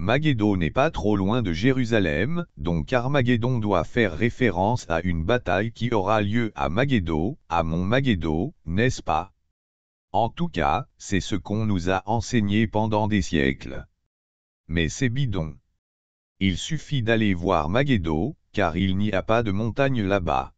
Magédo n'est pas trop loin de Jérusalem, donc Armageddon doit faire référence à une bataille qui aura lieu à Magédo, à Mont Magédo, n'est-ce pas En tout cas, c'est ce qu'on nous a enseigné pendant des siècles. Mais c'est bidon. Il suffit d'aller voir Magédo, car il n'y a pas de montagne là-bas.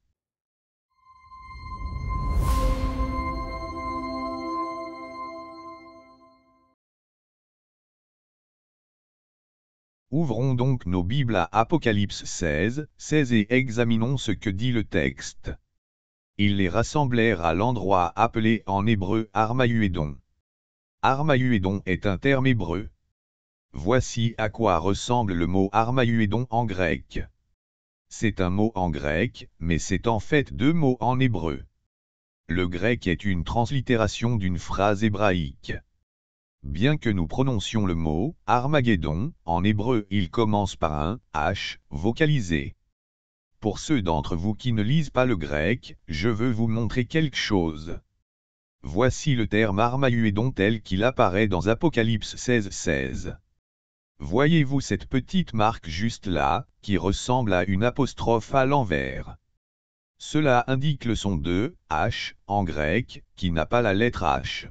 Ouvrons donc nos Bibles à Apocalypse 16, 16 et examinons ce que dit le texte. Ils les rassemblèrent à l'endroit appelé en hébreu Armaïuédon. Armaïuédon est un terme hébreu. Voici à quoi ressemble le mot Armaïuédon en grec. C'est un mot en grec, mais c'est en fait deux mots en hébreu. Le grec est une translittération d'une phrase hébraïque. Bien que nous prononcions le mot Armageddon, en hébreu il commence par un H vocalisé. Pour ceux d'entre vous qui ne lisent pas le grec, je veux vous montrer quelque chose. Voici le terme Armageddon tel qu'il apparaît dans Apocalypse 16:16. 16. Voyez-vous cette petite marque juste là, qui ressemble à une apostrophe à l'envers. Cela indique le son de H en grec, qui n'a pas la lettre H.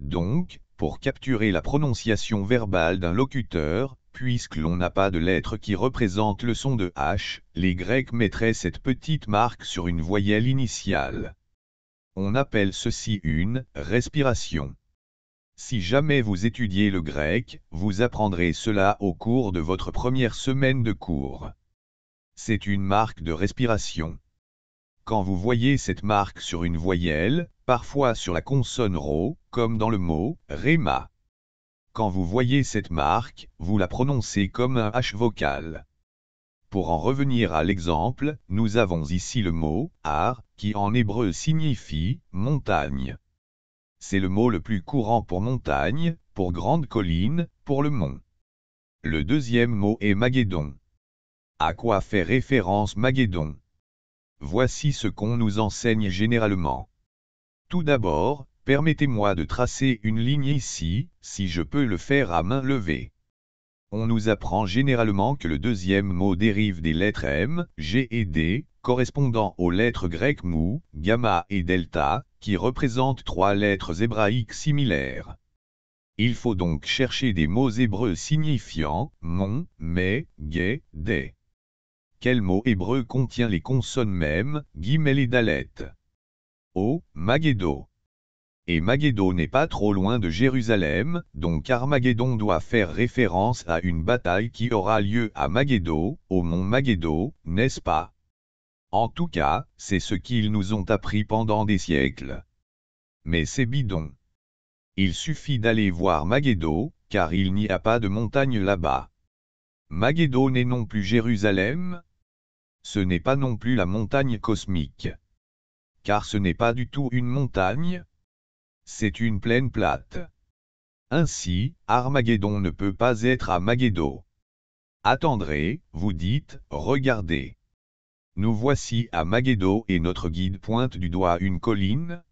Donc, pour capturer la prononciation verbale d'un locuteur, puisque l'on n'a pas de lettre qui représente le son de H, les Grecs mettraient cette petite marque sur une voyelle initiale. On appelle ceci une respiration. Si jamais vous étudiez le grec, vous apprendrez cela au cours de votre première semaine de cours. C'est une marque de respiration. Quand vous voyez cette marque sur une voyelle, parfois sur la consonne ro », comme dans le mot Réma. Quand vous voyez cette marque, vous la prononcez comme un H vocal. Pour en revenir à l'exemple, nous avons ici le mot Ar, qui en hébreu signifie montagne. C'est le mot le plus courant pour montagne, pour grande colline, pour le mont. Le deuxième mot est Magédon. À quoi fait référence Magédon Voici ce qu'on nous enseigne généralement. Tout d'abord, permettez-moi de tracer une ligne ici, si je peux le faire à main levée. On nous apprend généralement que le deuxième mot dérive des lettres M, G et D, correspondant aux lettres grecques mu, gamma et delta, qui représentent trois lettres hébraïques similaires. Il faut donc chercher des mots hébreux signifiant mon, mais, gay, des. Quel mot hébreu contient les consonnes mêmes, guillemets et dalet Oh, Maguedo Et Maguedo n'est pas trop loin de Jérusalem, donc Armageddon doit faire référence à une bataille qui aura lieu à Maguedo, au mont Maguedo, n'est-ce pas En tout cas, c'est ce qu'ils nous ont appris pendant des siècles. Mais c'est bidon. Il suffit d'aller voir Maguedo, car il n'y a pas de montagne là-bas. Magédo n'est non plus Jérusalem, ce n'est pas non plus la montagne cosmique. Car ce n'est pas du tout une montagne. C'est une plaine plate. Ainsi, Armageddon ne peut pas être à Magedo. Attendrez, vous dites, regardez. Nous voici à Magedo et notre guide pointe du doigt une colline.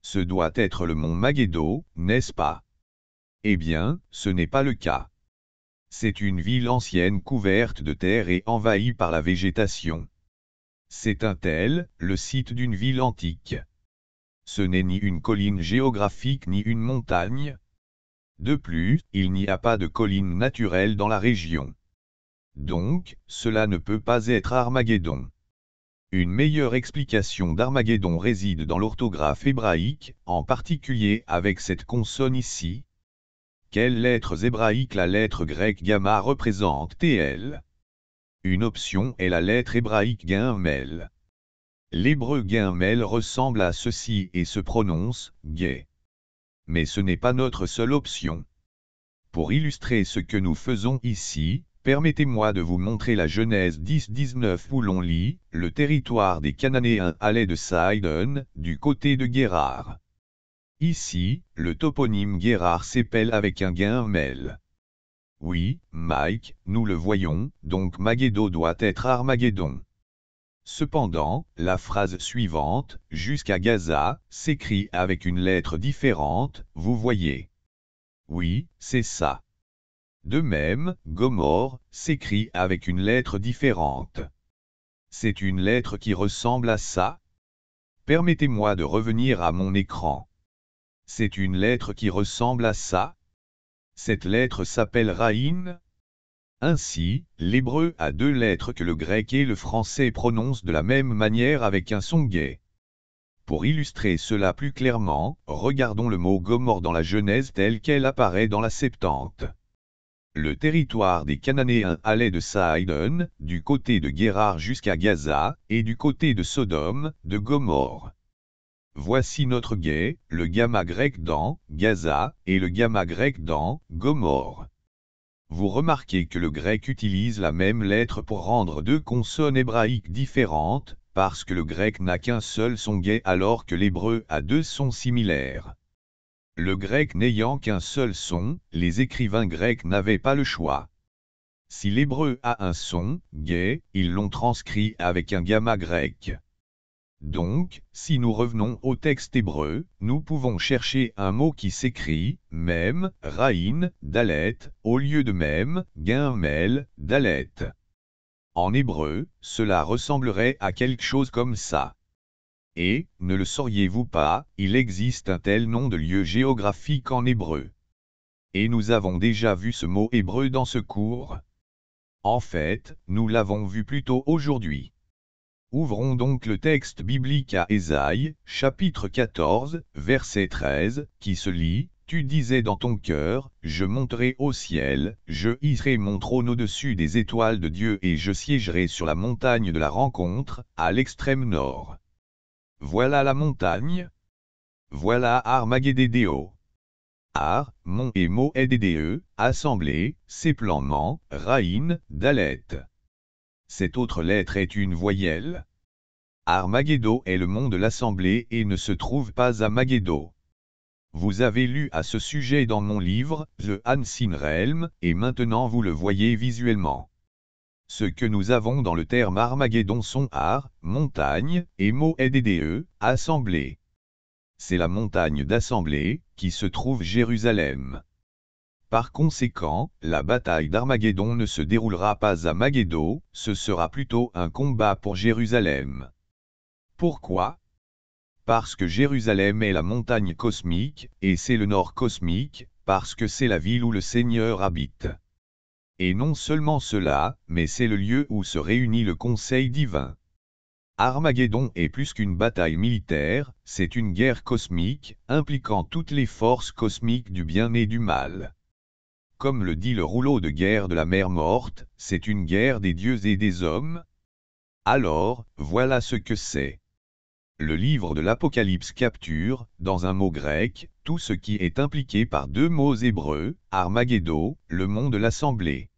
Ce doit être le mont Magedo, n'est-ce pas Eh bien, ce n'est pas le cas. C'est une ville ancienne couverte de terre et envahie par la végétation. C'est un tel, le site d'une ville antique. Ce n'est ni une colline géographique ni une montagne. De plus, il n'y a pas de colline naturelle dans la région. Donc, cela ne peut pas être Armageddon. Une meilleure explication d'Armageddon réside dans l'orthographe hébraïque, en particulier avec cette consonne ici, quelles lettres hébraïques la lettre grecque gamma représente TL. Une option est la lettre hébraïque gamel. L'hébreu gamel ressemble à ceci et se prononce gay. Mais ce n'est pas notre seule option. Pour illustrer ce que nous faisons ici, permettez-moi de vous montrer la Genèse 10-19 où l'on lit « Le territoire des Cananéens allait de Sidon, du côté de Guérard. Ici, le toponyme Guérard s'épelle avec un guin mêle. Oui, Mike, nous le voyons, donc Maguedo doit être Armageddon. Cependant, la phrase suivante, jusqu'à Gaza, s'écrit avec une lettre différente, vous voyez. Oui, c'est ça. De même, Gomorre s'écrit avec une lettre différente. C'est une lettre qui ressemble à ça. Permettez-moi de revenir à mon écran c'est une lettre qui ressemble à ça. Cette lettre s'appelle Raïn. Ainsi, l'hébreu a deux lettres que le grec et le français prononcent de la même manière avec un son gay. Pour illustrer cela plus clairement, regardons le mot Gomorre dans la Genèse telle qu'elle apparaît dans la Septante. Le territoire des Cananéens allait de Saïdon, du côté de Guérard jusqu'à Gaza, et du côté de Sodome, de Gomorre. Voici notre guet, le gamma grec dans Gaza et le gamma grec dans Gomorre. Vous remarquez que le grec utilise la même lettre pour rendre deux consonnes hébraïques différentes, parce que le grec n'a qu'un seul son gay alors que l'hébreu a deux sons similaires. Le grec n'ayant qu'un seul son, les écrivains grecs n'avaient pas le choix. Si l'hébreu a un son, gay, ils l'ont transcrit avec un gamma grec. Donc, si nous revenons au texte hébreu, nous pouvons chercher un mot qui s'écrit même, raïn, dalet, au lieu de même, guinmel, dalet. En hébreu, cela ressemblerait à quelque chose comme ça. Et, ne le sauriez-vous pas, il existe un tel nom de lieu géographique en hébreu. Et nous avons déjà vu ce mot hébreu dans ce cours. En fait, nous l'avons vu plus tôt aujourd'hui. Ouvrons donc le texte biblique à Ésaïe, chapitre 14, verset 13, qui se lit tu disais dans ton cœur, je monterai au ciel, je hisserai mon trône au-dessus des étoiles de Dieu et je siégerai sur la montagne de la rencontre, à l'extrême nord. Voilà la montagne. Voilà Armageddéo. Ar, Mont et e assemblée, Céplan-Mans, Raïn, dalète cette autre lettre est une voyelle Armageddon est le nom de l'Assemblée et ne se trouve pas à Mageddo. Vous avez lu à ce sujet dans mon livre, The Unseen Realm, et maintenant vous le voyez visuellement. Ce que nous avons dans le terme Armageddon sont Ar, montagne, et mot EDDE, assemblée. C'est la montagne d'assemblée, qui se trouve Jérusalem. Par conséquent, la bataille d'Armageddon ne se déroulera pas à Magédo, ce sera plutôt un combat pour Jérusalem. Pourquoi Parce que Jérusalem est la montagne cosmique, et c'est le nord cosmique, parce que c'est la ville où le Seigneur habite. Et non seulement cela, mais c'est le lieu où se réunit le Conseil divin. Armageddon est plus qu'une bataille militaire, c'est une guerre cosmique, impliquant toutes les forces cosmiques du bien et du mal. Comme le dit le rouleau de guerre de la mer morte, c'est une guerre des dieux et des hommes. Alors, voilà ce que c'est. Le livre de l'Apocalypse capture, dans un mot grec, tout ce qui est impliqué par deux mots hébreux, Armageddon, le mont de l'assemblée.